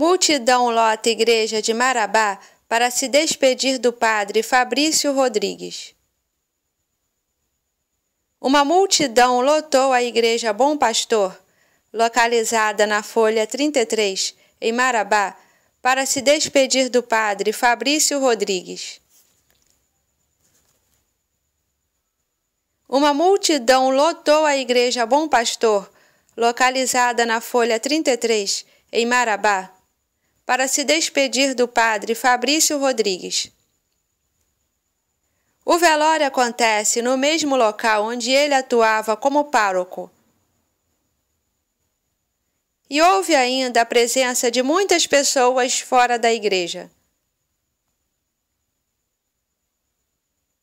Multidão lota igreja de Marabá para se despedir do padre Fabrício Rodrigues. Uma multidão lotou a igreja Bom Pastor, localizada na Folha 33, em Marabá, para se despedir do padre Fabrício Rodrigues. Uma multidão lotou a igreja Bom Pastor, localizada na Folha 33, em Marabá para se despedir do padre Fabrício Rodrigues. O velório acontece no mesmo local onde ele atuava como pároco. E houve ainda a presença de muitas pessoas fora da igreja.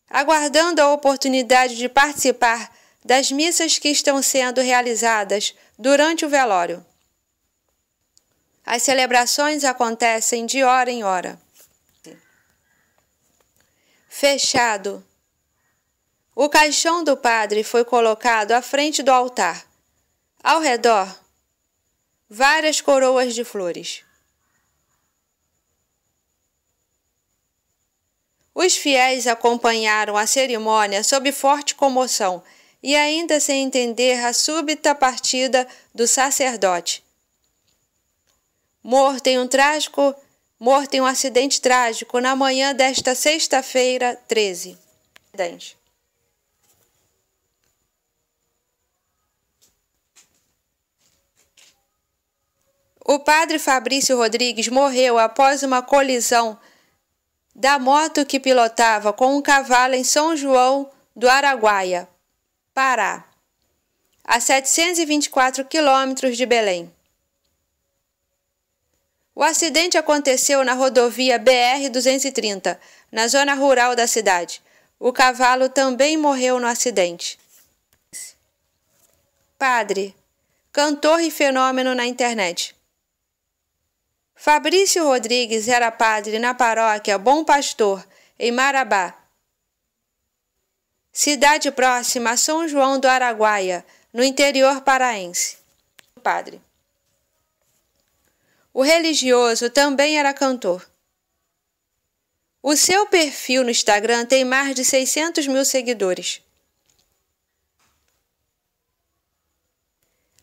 Aguardando a oportunidade de participar das missas que estão sendo realizadas durante o velório. As celebrações acontecem de hora em hora. Fechado. O caixão do padre foi colocado à frente do altar. Ao redor, várias coroas de flores. Os fiéis acompanharam a cerimônia sob forte comoção e ainda sem entender a súbita partida do sacerdote morto em um trágico, morto em um acidente trágico na manhã desta sexta-feira, 13. O padre Fabrício Rodrigues morreu após uma colisão da moto que pilotava com um cavalo em São João do Araguaia, Pará, a 724 quilômetros de Belém. O acidente aconteceu na rodovia BR-230, na zona rural da cidade. O cavalo também morreu no acidente. Padre, cantor e fenômeno na internet. Fabrício Rodrigues era padre na paróquia Bom Pastor, em Marabá. Cidade próxima a São João do Araguaia, no interior paraense. Padre. O religioso também era cantor. O seu perfil no Instagram tem mais de 600 mil seguidores.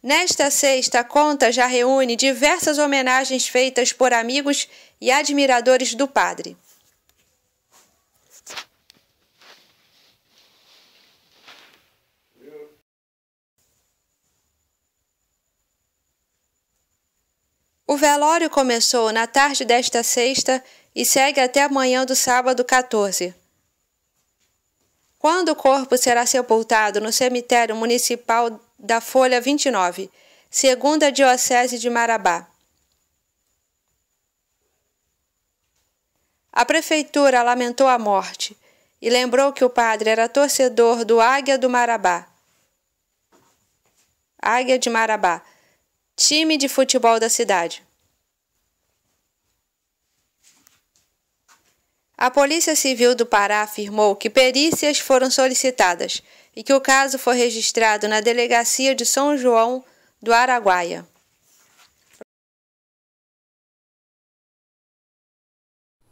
Nesta sexta, a conta já reúne diversas homenagens feitas por amigos e admiradores do padre. O velório começou na tarde desta sexta e segue até amanhã do sábado 14. Quando o corpo será sepultado no cemitério municipal da Folha 29, segunda Diocese de Marabá. A prefeitura lamentou a morte e lembrou que o padre era torcedor do Águia do Marabá. Águia de Marabá time de futebol da cidade. A Polícia Civil do Pará afirmou que perícias foram solicitadas e que o caso foi registrado na Delegacia de São João do Araguaia.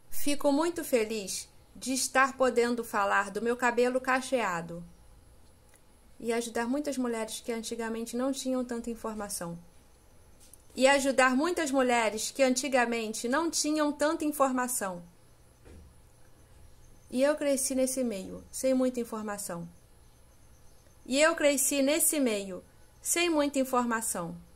Fico muito feliz de estar podendo falar do meu cabelo cacheado e ajudar muitas mulheres que antigamente não tinham tanta informação e ajudar muitas mulheres que antigamente não tinham tanta informação. E eu cresci nesse meio, sem muita informação. E eu cresci nesse meio, sem muita informação.